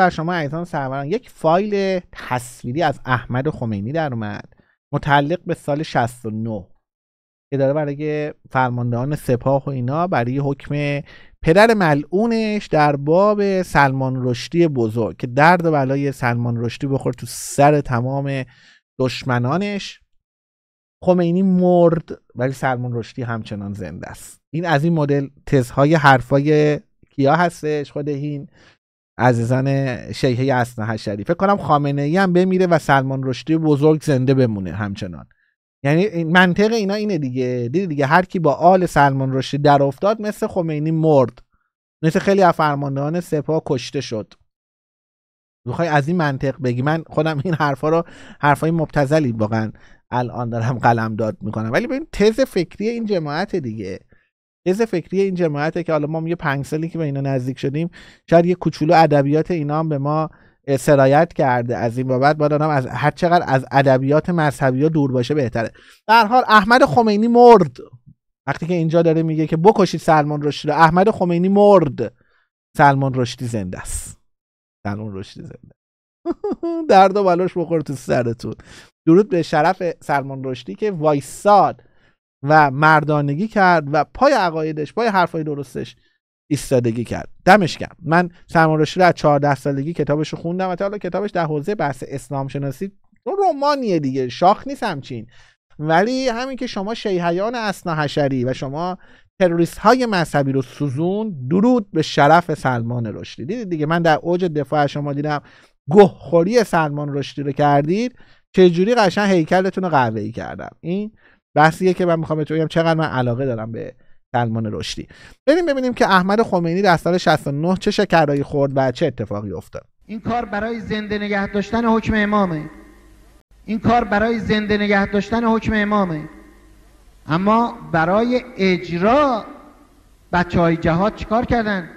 بر شما عزیزان سروران یک فایل تصویری از احمد خمینی در اومد متعلق به سال 69 که داره برای فرماندهان سپاه و اینا برای حکم پدر ملعونش در باب سلمان رشدی بزرگ که درد و بلای سلمان رشدی بخور تو سر تمام دشمنانش خمینی مرد ولی سلمان رشدی همچنان زنده است این از این مدل تزهای حرفای کیا هستش خود این عزیزان شیخ اسنا حشری فکر کنم خامنه ای هم بمیره و سلمان رشدی بزرگ زنده بمونه همچنان یعنی منطق اینا اینه دیگه دیدی دیگه هر کی با آل سلمان رشدی در افتاد مثل خمینی مرد مثل خیلی از فرماندهان سپاه کشته شد میخوای از این منطق بگی من خودم این حرفا رو حرفای مبتزلی واقعا الان دارم قلم داد میکنم ولی ببین تز فکری این جماعت دیگه حز فکری این جماعته که حالا ما یه پنج سالی که به اینا نزدیک شدیم شاید یه کوچولو ادبیات اینا هم به ما سرایت کرده از این بابت باید از هر چقدر از ادبیات مذهبی ها دور باشه بهتره در حال احمد خمینی مرد وقتی که اینجا داره میگه که بکشید سلمان رشدی احمد خمینی مرد سلمان رشدی زنده است سلمان رشدی زنده درد و بلاش بخور تو سرتون درود به شرف سلمان رشدی که وایساد و مردانگی کرد و پای عقایدش پای حرفای درستش ایستادگی کرد دمش گرم من سرمارشی رو از 14 سالگی کتابش رو خوندم و حالا کتابش در حوزه بحث اسلام شناسی رومانیه دیگه شاخ نیست همچین ولی همین که شما شیحیان اسنا حشری و شما تروریست های مذهبی رو سوزون درود به شرف سلمان رشدی دیدید دیگه من در اوج دفاع شما دیدم گهخوری سلمان رشدی رو کردید چجوری قشنگ هیکلتون رو قهوه‌ای کردم این بحثیه که من میخوام بگم چقدر من علاقه دارم به سلمان رشدی بریم ببینیم که احمد خمینی در سال 69 چه شکرایی خورد و چه اتفاقی افتاد این کار برای زنده نگه داشتن حکم امامه این کار برای زنده نگه داشتن حکم امامه اما برای اجرا بچه های جهاد چیکار کردن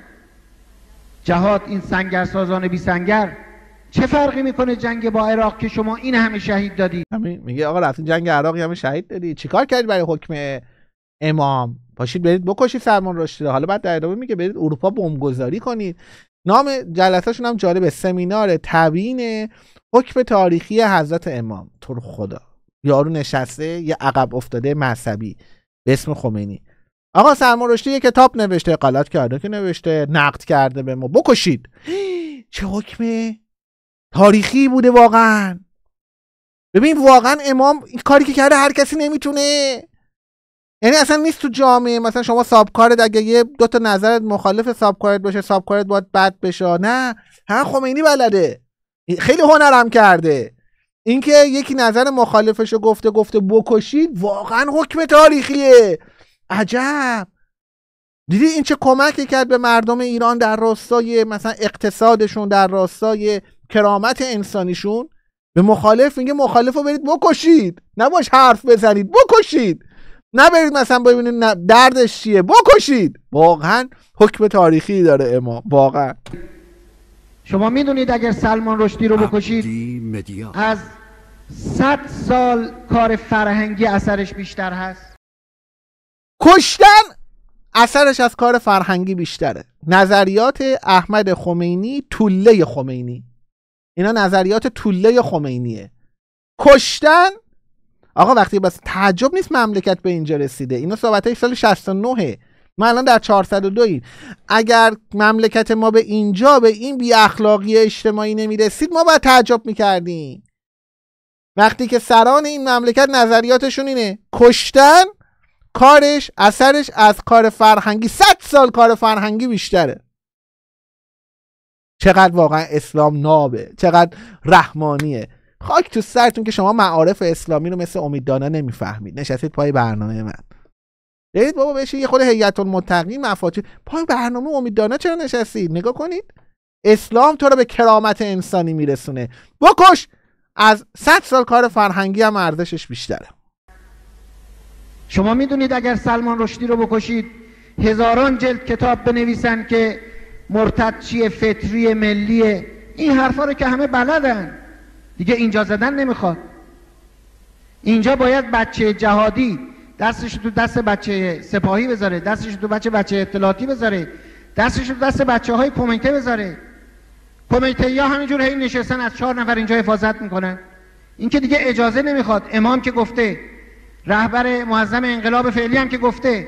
جهاد این سنگرسازان بی سنگر چه فرقی میکنه جنگ با عراق که شما این همه شهید دادی همین میگه آقا رفتین جنگ عراقی همه شهید دادی چیکار کردی برای حکم امام باشید برید بکشید سلمان رشدی حالا بعد در ادامه میگه برید اروپا بمبگذاری کنید نام جلسهشون هم جالب سمینار تبیین حکم تاریخی حضرت امام تو خدا یارو نشسته یه عقب افتاده مذهبی به اسم خمینی آقا سرمان یه کتاب نوشته قلات کرده که نوشته نقد کرده به ما بکشید چه حکم تاریخی بوده واقعا ببین واقعا امام این کاری که کرده هر کسی نمیتونه یعنی اصلا نیست تو جامعه مثلا شما سابکارت اگه یه دو تا نظرت مخالف سابکارت باشه سابکارت باید بد بشه نه هم خمینی بلده خیلی هنرم کرده اینکه یکی نظر مخالفش رو گفته گفته بکشید واقعا حکم تاریخیه عجب دیدی این چه کمکی کرد به مردم ایران در راستای مثلا اقتصادشون در راستای کرامت انسانیشون به مخالف میگه مخالف رو برید بکشید نباش حرف بزنید بکشید نه برید مثلا ببینید دردش چیه بکشید واقعا حکم تاریخی داره امام واقعا شما میدونید اگر سلمان رشدی رو بکشید از صد سال کار فرهنگی اثرش بیشتر هست کشتن اثرش از کار فرهنگی بیشتره نظریات احمد خمینی طوله خمینی اینا نظریات طوله خمینیه کشتن آقا وقتی بس تعجب نیست مملکت به اینجا رسیده اینا صحبت های سال 69 ما الان در 402 ایم اگر مملکت ما به اینجا به این بی اخلاقی اجتماعی نمی رسید ما باید تعجب میکردیم وقتی که سران این مملکت نظریاتشون اینه کشتن کارش اثرش از کار فرهنگی 100 سال کار فرهنگی بیشتره چقدر واقعا اسلام نابه چقدر رحمانیه خاک تو سرتون که شما معارف اسلامی رو مثل امیددانا نمیفهمید نشستید پای برنامه من برید بابا بشین یه خود هیئت المتقین مفاتیح پای برنامه امیددانا چرا نشستید نگاه کنید اسلام تو رو به کرامت انسانی میرسونه بکش از 100 سال کار فرهنگی هم ارزشش بیشتره شما میدونید اگر سلمان رشدی رو بکشید هزاران جلد کتاب بنویسن که مرتد چیه فطری ملیه این حرفا رو که همه بلدن دیگه اینجا زدن نمیخواد اینجا باید بچه جهادی دستش تو دست بچه سپاهی بذاره دستش تو بچه بچه اطلاعاتی بذاره دستش تو دست بچه های کمیته بذاره کمیته یا همینجور هی نشستن از چهار نفر اینجا حفاظت میکنن اینکه دیگه اجازه نمیخواد امام که گفته رهبر معظم انقلاب فعلی هم که گفته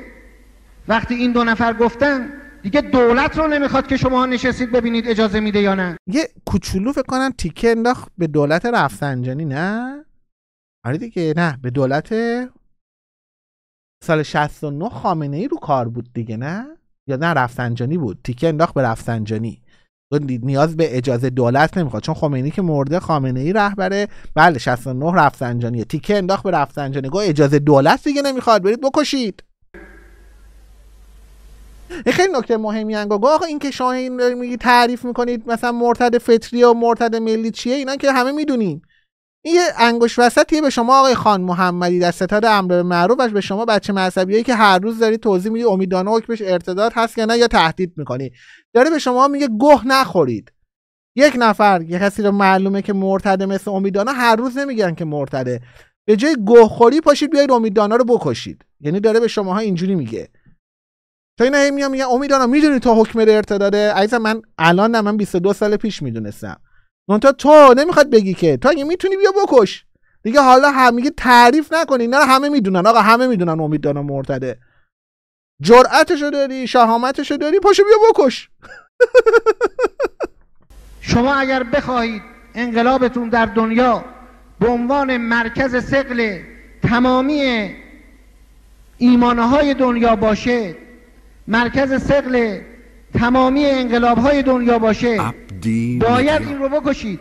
وقتی این دو نفر گفتن دیگه دولت رو نمیخواد که شما نشستید ببینید اجازه میده یا نه یه کوچولو فکر کنم تیکه انداخت به دولت رفسنجانی نه آره دیگه نه به دولت سال 69 خامنه ای رو کار بود دیگه نه یا نه رفسنجانی بود تیکه انداخت به رفسنجانی نیاز به اجازه دولت نمیخواد چون خمینی که مرده خامنه ای رهبره بله 69 رفسنجانیه تیکه انداخت به رفسنجانی گفت اجازه دولت دیگه نمیخواد برید بکشید خیلی نکته مهمی انگا آقا این که شما این میگی تعریف میکنید مثلا مرتد فطری و مرتد ملی چیه اینا که همه میدونیم این یه انگوش وسطیه به شما آقای خان محمدی در ستاد امر معروفش به شما بچه مذهبیایی که هر روز داری توضیح میدی امیدانه حکمش ارتداد هست یا نه یا تهدید میکنی داره به شما میگه گه نخورید یک نفر یه کسی رو معلومه که مرتده مثل امیدانا هر روز نمیگن که مرتده به جای خوری پاشید بیاید امیدانا رو بکشید یعنی داره به شماها اینجوری میگه تا اینا هی میان میگن امیدانا میدونی تو حکم ارتداده عزیزم من الان نه من 22 سال پیش میدونستم منتها تو نمیخواد بگی که تو اگه میتونی بیا بکش دیگه حالا میگه تعریف نکنی نه همه میدونن آقا همه میدونن امیدانا مرتده جرأتشو داری شهامتشو داری پاشو بیا بکش شما اگر بخواهید انقلابتون در دنیا به عنوان مرکز سقل تمامی ایمانه های دنیا باشه مرکز سقل تمامی انقلاب های دنیا باشه باید این رو بکشید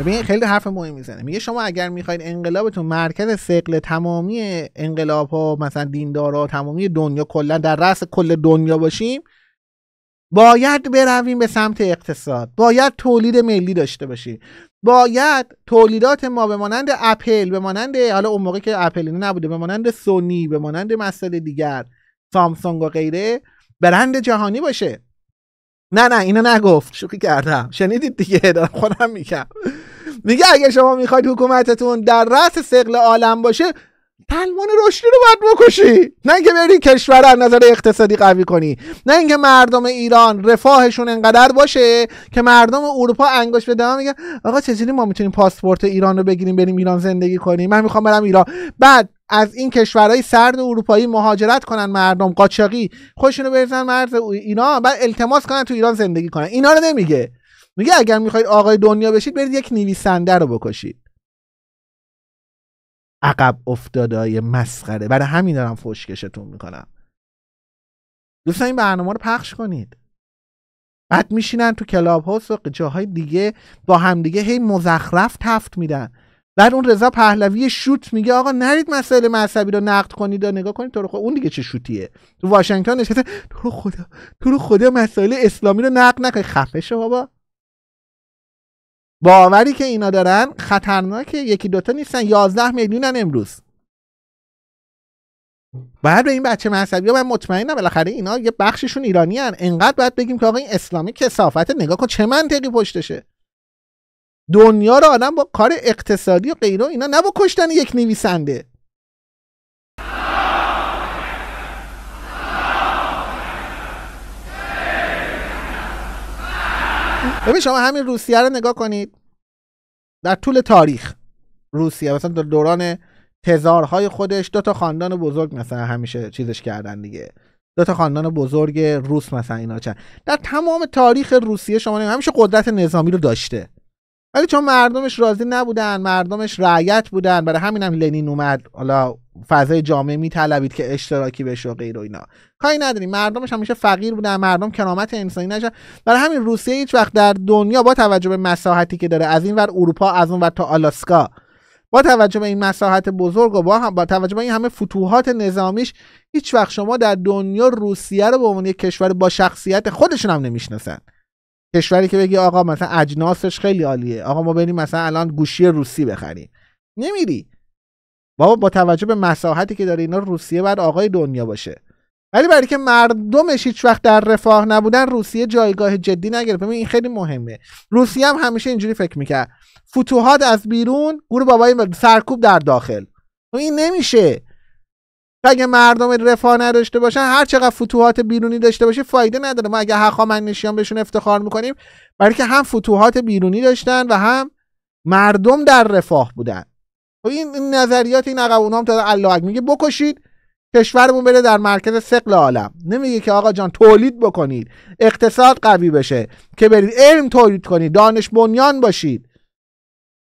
ببین خیلی حرف مهم میزنه میگه شما اگر میخواید انقلابتون مرکز سقل تمامی انقلاب ها مثلا دیندارا تمامی دنیا کلا در رأس کل دنیا باشیم باید برویم به سمت اقتصاد باید تولید ملی داشته باشیم باید تولیدات ما به مانند اپل به مانند حالا اون موقع که اپل اینه نبوده به مانند سونی به مانند مسائل دیگر سامسونگ و غیره برند جهانی باشه نه نه اینو نگفت شوخی کردم شنیدید دیگه دارم خودم میگم میگه اگه شما میخواید حکومتتون در رأس سقل عالم باشه پلوان رشدی رو باید بکشی نه اینکه بری کشور از نظر اقتصادی قوی کنی نه اینکه مردم ایران رفاهشون انقدر باشه که مردم اروپا انگشت به دهان میگن آقا چجوری ما میتونیم پاسپورت ایران رو بگیریم بریم ایران زندگی کنیم من میخوام برم ایران بعد از این کشورهای سرد اروپایی مهاجرت کنن مردم قاچاقی خوشون رو بریزن مرز اینا بعد التماس کنن تو ایران زندگی کنن اینا رو نمیگه میگه اگر میخواید آقای دنیا بشید برید یک نویسنده رو بکشید عقب افتادای مسخره برای همین دارم فشکشتون میکنم دوستان این برنامه رو پخش کنید بعد میشینن تو کلاب هاست و جاهای دیگه با همدیگه هی مزخرف تفت میدن بعد اون رضا پهلوی شوت میگه آقا نرید مسئله مذهبی رو نقد کنید و نگاه کنید تو رو اون دیگه چه شوتیه تو واشنگتن نشسته تو خدا تو رو خدا مسئله اسلامی رو نقد نکنید خفه شو بابا باوری که اینا دارن خطرناکه یکی دوتا نیستن یازده میلیونن امروز باید به این بچه مذهبی من مطمئنم بالاخره اینا یه بخششون ایرانی هن. انقدر باید بگیم که آقا این اسلامی کسافت نگاه کن چه منطقی پشتشه دنیا رو آدم با کار اقتصادی و غیره اینا نه با کشتن یک نویسنده ببین شما همین روسیه رو نگاه کنید در طول تاریخ روسیه مثلا در دوران تزارهای خودش دو تا خاندان بزرگ مثلا همیشه چیزش کردن دیگه دو تا خاندان بزرگ روس مثلا اینا چند در تمام تاریخ روسیه شما همیشه قدرت نظامی رو داشته ولی چون مردمش راضی نبودن مردمش رعیت بودن برای همین هم لنین اومد حالا فضای جامعه میطلبید که اشتراکی بشه و غیر و اینا کاری نداریم مردمش همیشه فقیر بودن مردم کرامت انسانی نشه برای همین روسیه هیچ وقت در دنیا با توجه به مساحتی که داره از این ور اروپا از اون ور تا آلاسکا با توجه به این مساحت بزرگ و با, هم با توجه به این همه فتوحات نظامیش هیچ وقت شما در دنیا روسیه رو به عنوان کشور با شخصیت خودشون هم نمیشناسن کشوری که بگی آقا مثلا اجناسش خیلی عالیه آقا ما بریم مثلا الان گوشی روسی بخریم نمیری بابا با توجه به مساحتی که داره اینا روسیه بعد آقای دنیا باشه ولی برای که مردمش هیچ وقت در رفاه نبودن روسیه جایگاه جدی نگرفت ببین این خیلی مهمه روسیه هم همیشه اینجوری فکر میکرد فتوحات از بیرون گروه بابای سرکوب در داخل این نمیشه اگه مردم رفاه نداشته باشن هر چقدر فتوحات بیرونی داشته باشه فایده نداره ما اگه هخامنشیان بهشون افتخار میکنیم که هم فتوحات بیرونی داشتن و هم مردم در رفاه بودن و خب این نظریات این عقب اونام تا الله میگه بکشید کشورمون بره در مرکز سقل عالم نمیگه که آقا جان تولید بکنید اقتصاد قوی بشه که برید علم تولید کنید دانش بنیان باشید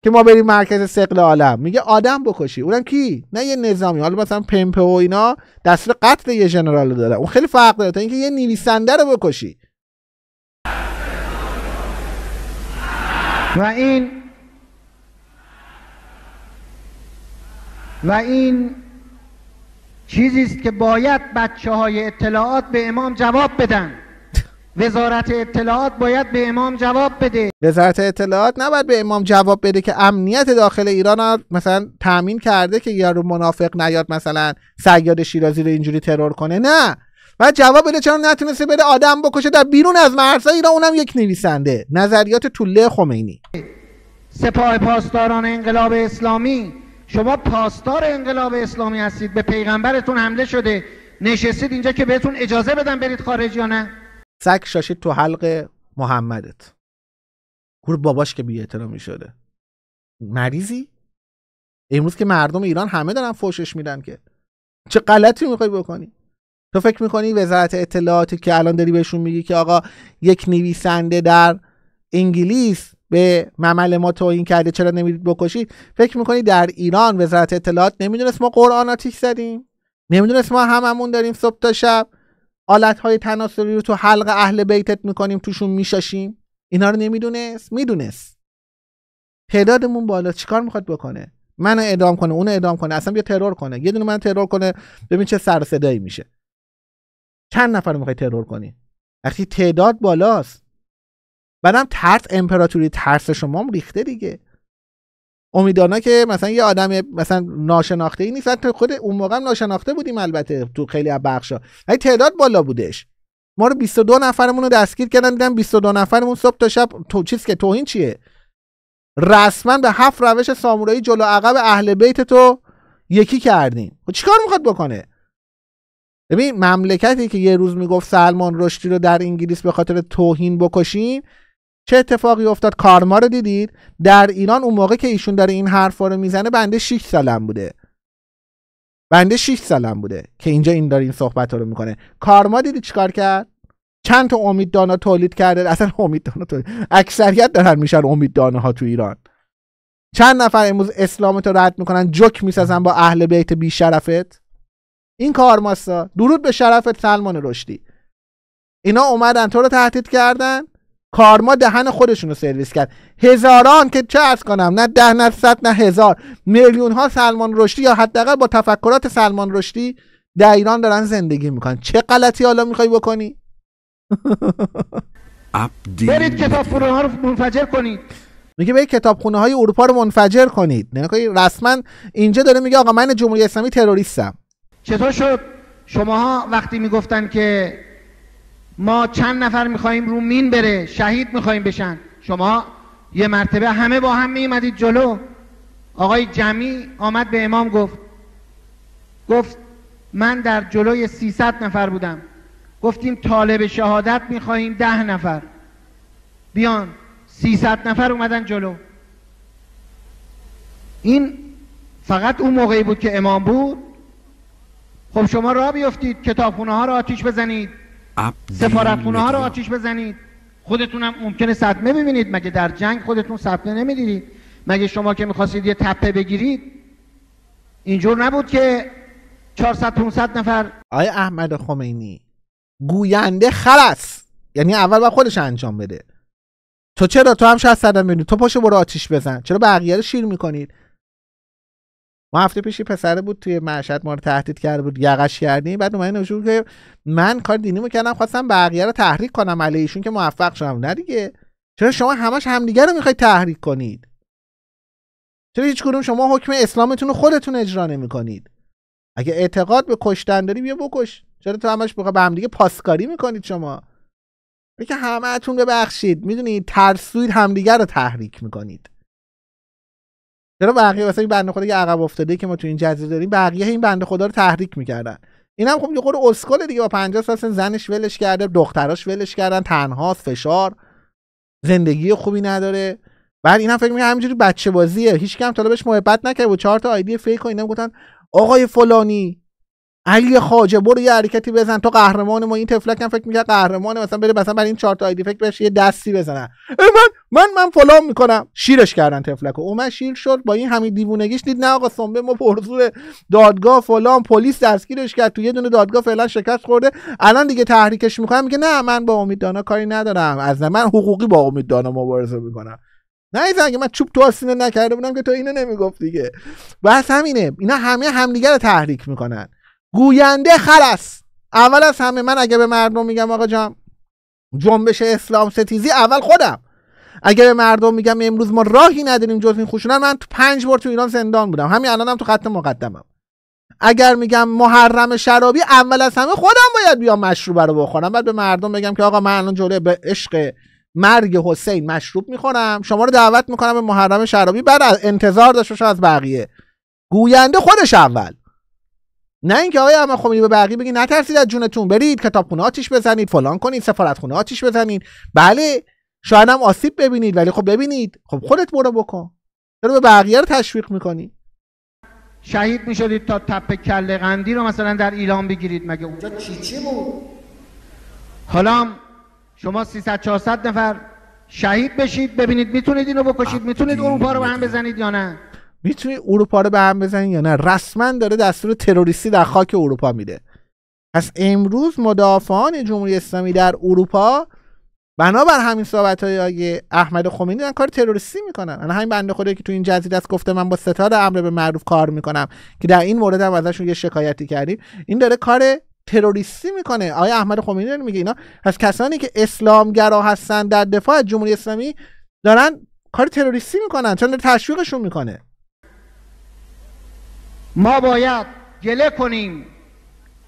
که ما بریم مرکز سقل عالم میگه آدم بکشی اونم کی نه یه نظامی حالا مثلا پمپه و اینا دستور قتل یه ژنرال رو داره اون خیلی فرق داره تا اینکه یه نویسنده رو بکشی و این و این چیزی است که باید بچه های اطلاعات به امام جواب بدن وزارت اطلاعات باید به امام جواب بده وزارت اطلاعات نباید به امام جواب بده که امنیت داخل ایران مثلا تامین کرده که یارو منافق نیاد مثلا سیاد شیرازی رو اینجوری ترور کنه نه و جواب بده چرا نتونسته بره آدم بکشه در بیرون از مرزهای ایران اونم یک نویسنده نظریات طوله خمینی سپاه پاسداران انقلاب اسلامی شما پاسدار انقلاب اسلامی هستید به پیغمبرتون حمله شده نشستید اینجا که بهتون اجازه بدن برید خارج یا نه سگ شاشید تو حلق محمدت گور باباش که بی میشده شده مریضی امروز که مردم ایران همه دارن فوشش میدن که چه غلطی میخوای بکنی تو فکر میکنی وزارت اطلاعاتی که الان داری بهشون میگی که آقا یک نویسنده در انگلیس به ممل ما این کرده چرا نمیدید بکشید؟ فکر میکنی در ایران وزارت اطلاعات نمیدونست ما قرآن آتیش زدیم نمیدونست ما هممون داریم صبح تا شب های تناسلی رو تو حلق اهل بیتت میکنیم توشون میشاشیم اینا رو نمیدونست میدونست تعدادمون بالا چیکار میخواد بکنه منو اعدام کنه اونو اعدام کنه اصلا بیا ترور کنه یه دونه من ترور کنه ببین چه سر صدایی میشه چند نفر میخوای ترور کنی وقتی تعداد بالاست بعدم ترس امپراتوری ترس شما ریخته دیگه امیدانا که مثلا یه آدم مثلا ناشناخته ای نیست تو خود اون موقع ناشناخته بودیم البته تو خیلی از بخشا ولی تعداد بالا بودش ما رو 22 نفرمون رو دستگیر کردن دیدن 22 نفرمون صبح تا شب تو چیز که توهین چیه رسما به هفت روش سامورایی جلو عقب اهل بیت تو یکی کردیم خب چیکار میخواد بکنه ببین مملکتی که یه روز میگفت سلمان رشدی رو در انگلیس به خاطر توهین بکشیم چه اتفاقی افتاد کارما رو دیدید در ایران اون موقع که ایشون داره این حرفا رو میزنه بنده 6 سالم بوده بنده 6 سالم بوده که اینجا این داره این صحبت رو میکنه کارما دیدی چیکار کرد چند تا امید دانا تولید کرده اصلا امید دانا تولید. اکثریت دارن میشن امید دانه ها تو ایران چند نفر امروز اسلام رو رد میکنن جوک میسازن با اهل بیت بی شرفت این کارماستا درود به شرفت سلمان رشدی اینا اومدن تو رو تهدید کردن کارما دهن خودشون رو سرویس کرد هزاران که چه ارز کنم نه ده نه صد نه هزار میلیون ها سلمان رشدی یا حداقل با تفکرات سلمان رشدی در ایران دارن زندگی میکنن چه غلطی حالا میخوای بکنی برید کتاب ها رو منفجر کنید میگه به کتابخونه های اروپا رو منفجر کنید نه یعنی خب رسما اینجا داره میگه آقا من جمهوری اسلامی تروریستم چطور شد شماها وقتی میگفتن که ما چند نفر میخوایم رو مین بره شهید میخوایم بشن شما یه مرتبه همه با هم میمدید جلو آقای جمی آمد به امام گفت گفت من در جلوی 300 نفر بودم گفتیم طالب شهادت میخواهیم ده نفر بیان 300 نفر اومدن جلو این فقط اون موقعی بود که امام بود خب شما را بیفتید کتابخونه ها را آتیش بزنید سفارتخونه ها رو آتیش بزنید خودتون هم ممکنه صدمه ببینید مگه در جنگ خودتون صدمه نمیدیدید مگه شما که میخواستید یه تپه بگیرید اینجور نبود که 400 500 نفر آیا احمد خمینی گوینده خلاص یعنی اول با خودش انجام بده تو چرا تو هم 60 صدم تو پاشو برو آتیش بزن چرا بقیه رو شیر میکنید ما هفته پیش پسره بود توی معشد ما رو تهدید کرده بود یقش کردیم بعد اومد نوشون که من کار دینی میکردم خواستم بقیه رو تحریک کنم علیه ایشون که موفق شدم نه دیگه چرا شما همش همدیگه رو میخواید تحریک کنید چرا هیچ کدوم شما حکم اسلامتون رو خودتون اجرا نمیکنید اگه اعتقاد به کشتن داری بیا بکش چرا تو همش به همدیگه پاسکاری میکنید شما که همهتون ببخشید میدونید ترسوید همدیگه رو تحریک میکنید چرا بقیه واسه این بنده خدا یه عقب افتاده که ما تو این جزیره داریم بقیه این بنده خدا رو تحریک میکردن این هم خب یه قرار اسکل دیگه با 50 سال زنش ولش کرده دختراش ولش کردن تنهاست فشار زندگی خوبی نداره بعد اینا فکر میکنن همینجوری بچه بازیه هیچ کم طلبش محبت نکرد و چهار تا آیدی فیک و اینا گفتن آقای فلانی علی خواجه برو یه حرکتی بزن تو قهرمان ما این تفلک هم فکر میکنه قهرمانه مثلا بره مثلا برای این چهار آیدی فکر بشه یه دستی بزنه من من من فلان میکنم شیرش کردن تفلک و اومد شیر شد با این همین دیوونگیش دید نه آقا سنبه ما پرزور دادگاه فلان پلیس دستگیرش کرد تو یه دونه دادگاه فعلا شکست خورده الان دیگه تحریکش میکنم میگه نه من با امید دانا کاری ندارم از من حقوقی با امید دانا مبارزه میکنم نه اگه من چوب تو آسینه نکرده بودم که تو اینو نمیگفت دیگه بس همینه اینا همه همدیگه رو تحریک میکنن گوینده خلاص اول از همه من اگه به مردم میگم آقا جان جنبش اسلام ستیزی اول خودم اگه به مردم میگم امروز ما راهی نداریم جز این خشونت من تو پنج بار تو ایران زندان بودم همین الانم هم تو خط مقدمم اگر میگم محرم شرابی اول از همه خودم باید بیام مشروب رو بخورم بعد به مردم بگم که آقا من الان جلوی به عشق مرگ حسین مشروب میخورم شما رو دعوت میکنم به محرم شرابی بعد انتظار داشته از بقیه گوینده خودش اول نه اینکه آقای احمد خمینی به بقیه بگی نترسید از جونتون برید کتابخونه آتیش بزنید فلان کنید سفارتخونه آتیش بزنید بله شاید هم آسیب ببینید ولی خب ببینید خب خودت برو بکن چرا به بقیه رو تشویق میکنی شهید میشدید تا تپه کله قندی رو مثلا در ایلام بگیرید مگه اونجا چی چی بود حالا شما 300 400 نفر شهید بشید ببینید میتونید اینو بکشید میتونید اروپا رو به هم بزنید یا نه میتونی اروپا رو به هم بزنی یا نه رسما داره دستور تروریستی در خاک اروپا میده از امروز مدافعان جمهوری اسلامی در اروپا بنابر همین صحبت های احمد خمینی دارن کار تروریستی میکنن انا همین بنده خدایی که تو این جزیره است گفته من با ستاد امر به معروف کار میکنم که در این مورد هم ازشون یه شکایتی کردیم این داره کار تروریستی میکنه آیا احمد خمینی داره میگه اینا از کسانی که اسلامگرا هستن در دفاع از جمهوری اسلامی دارن کار تروریستی میکنن چون تشویقشون میکنه ما باید گله کنیم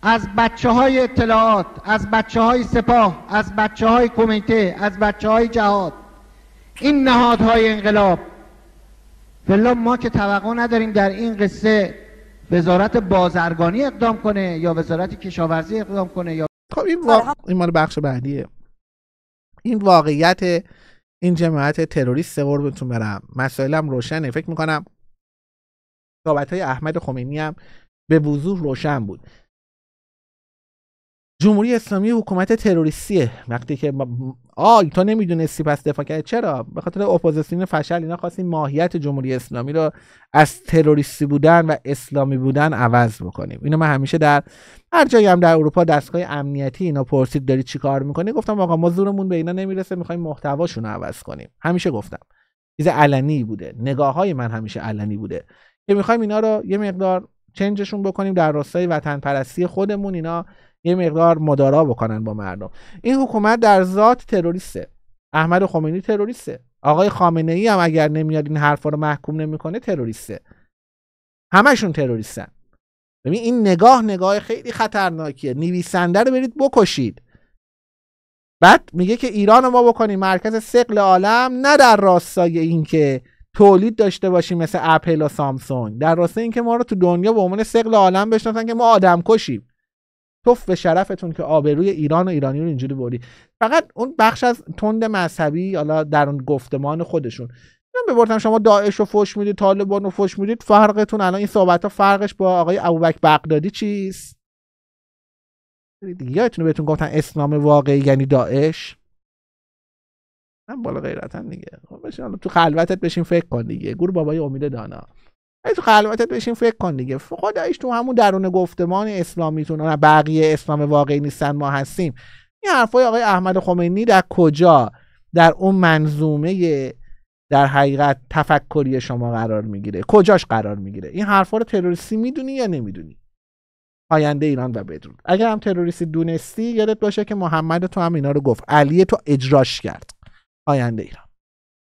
از بچه های اطلاعات از بچه های سپاه از بچه های کمیته از بچه های جهاد این نهادهای انقلاب فلا ما که توقع نداریم در این قصه وزارت بازرگانی اقدام کنه یا وزارت کشاورزی اقدام کنه یا خب این, این مال بخش بعدیه این واقعیت این جماعت تروریست قربتون برم مسائلم روشنه فکر میکنم صحبت های احمد خمینی هم به وضوح روشن بود جمهوری اسلامی حکومت تروریستیه وقتی که آ تو نمیدونستی پس دفاع کرد چرا به خاطر اپوزیسیون فشل اینا خواستین ماهیت جمهوری اسلامی رو از تروریستی بودن و اسلامی بودن عوض بکنیم اینو من همیشه در هر جایی هم در اروپا دستگاه امنیتی اینا پرسید داری چیکار میکنی گفتم آقا ما زورمون به اینا نمیرسه میخوایم محتواشون رو عوض کنیم همیشه گفتم چیز علنی بوده نگاه های من همیشه علنی بوده که میخوایم اینا رو یه مقدار چنجشون بکنیم در راستای وطن پرستی خودمون اینا یه مقدار مدارا بکنن با مردم این حکومت در ذات تروریسته احمد خمینی تروریسته آقای خامنه ای هم اگر نمیاد این حرفا رو محکوم نمیکنه تروریسته همشون تروریستن ببین این نگاه نگاه خیلی خطرناکیه نویسنده رو برید بکشید بعد میگه که ایران رو ما بکنیم مرکز سقل عالم نه در راستای اینکه تولید داشته باشیم مثل اپل و سامسونگ در راسته اینکه ما رو تو دنیا به عنوان سقل عالم بشناسن که ما آدم کشیم توف به شرفتون که آبروی ایران و ایرانی رو اینجوری بردی فقط اون بخش از تند مذهبی حالا در اون گفتمان خودشون من ببرتم شما داعش رو فش میدید طالبان رو فش میدید فرقتون الان این صحبت ها فرقش با آقای ابوبکر بغدادی چیست یادتونه بهتون گفتن اسلام واقعی یعنی داعش هم بالا هم دیگه خب تو خلوتت بشین فکر کن دیگه گور بابای امید دانا تو خلوتت بشین فکر کن دیگه خدایش تو همون درون گفتمان اسلامیتون نه بقیه اسلام واقعی نیستن ما هستیم این حرفای آقای احمد خمینی در کجا در اون منظومه در حقیقت تفکری شما قرار میگیره کجاش قرار میگیره این حرفا رو تروریستی میدونی یا نمیدونی آینده ایران و بدون اگر هم تروریستی دونستی یادت باشه که محمد تو هم اینا رو گفت علی تو اجراش کرد آینده ایران